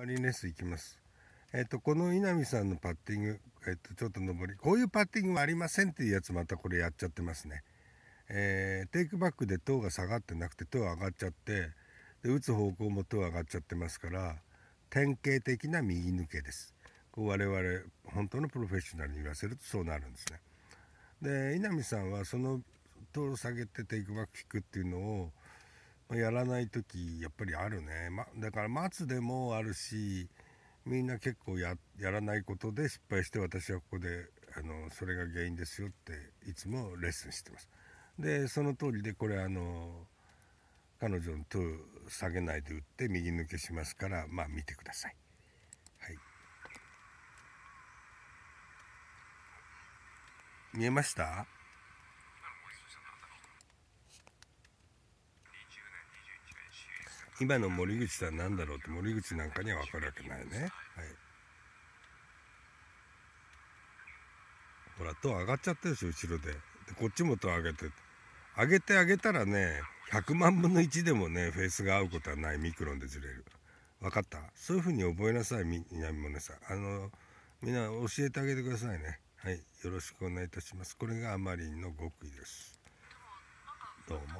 マリンレス行きます。えっ、ー、と、この稲見さんのパッティング、えっ、ー、と、ちょっと上り、こういうパッティングはありませんっていうやつまたこれやっちゃってますね。えー、テイクバックで塔が下がってなくて塔上がっちゃって、で、打つ方向も塔上がっちゃってますから、典型的な右抜けです。こう我々、本当のプロフェッショナルに言わせるとそうなるんですね。で、稲見さんはその塔を下げてテイクバック引くっていうのを、やらない時やっぱりあるね、ま、だから待つでもあるしみんな結構やらないことで失敗して私はここであのそれが原因ですよっていつもレッスンしてます。でその通りでこれあの彼女のトゥー下げないで打って右抜けしますからまあ見てください。はい、見えました今の森口さんなんだろうって森口なんかには分かるわけないね。はい。ほら、と上がっちゃってるでしょ、後ろで。でこっちもと上げて。上げてあげたらね、100万分の1でもね、フェースが合うことはないミクロンでずれる。分かったそういうふうに覚えなさい、南村さん。あの、みんな教えてあげてくださいね。はい、よろしくお願いいたします。これがあまりの極意です。どうも。